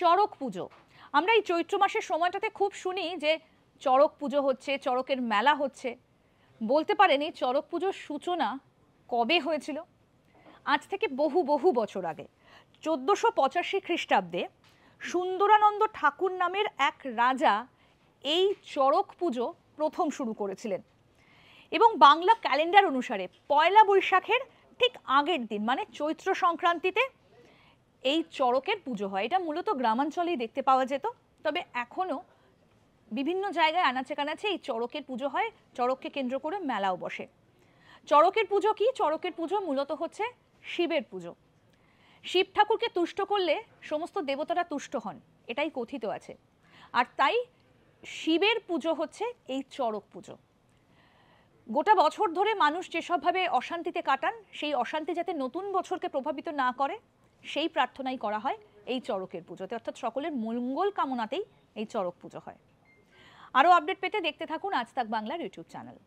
চড়ক পুজো আমরা এই চৈত্র মাসের সময়টাতে খুব শুনি যে চড়ক পুজো হচ্ছে চড়কের মেলা হচ্ছে বলতে পারেন এই চড়ক পুজোর সূচনা কবে হয়েছিল আজ থেকে বহু বহু বছর আগে চোদ্দোশো পঁচাশি খ্রিস্টাব্দে সুন্দরানন্দ ঠাকুর নামের এক রাজা এই চড়ক পুজো প্রথম শুরু করেছিলেন এবং বাংলা ক্যালেন্ডার অনুসারে পয়লা বৈশাখের ঠিক আগের দিন মানে চৈত্র সংক্রান্তিতে এই চড়কের পুজো হয় এটা মূলত গ্রামাঞ্চলেই দেখতে পাওয়া যেত তবে এখনও বিভিন্ন জায়গায় আনাচে কানাচে এই চড়কের পুজো হয় চড়ককে কেন্দ্র করে মেলাও বসে চড়কের পুজো কি চড়কের পুজো মূলত হচ্ছে শিবের পুজো শিব ঠাকুরকে তুষ্ট করলে সমস্ত দেবতারা তুষ্ট হন এটাই কথিত আছে আর তাই শিবের পুজো হচ্ছে এই চড়ক পুজো গোটা বছর ধরে মানুষ যেসবভাবে অশান্তিতে কাটান সেই অশান্তি যাতে নতুন বছরকে প্রভাবিত না করে সেই প্রার্থনাই করা হয় এই চড়কের পুজোতে অর্থাৎ সকলের মঙ্গল কামনাতেই এই চড়ক পুজো হয় আরও আপডেট পেতে দেখতে থাকুন আজ তাক বাংলার ইউটিউব চ্যানেল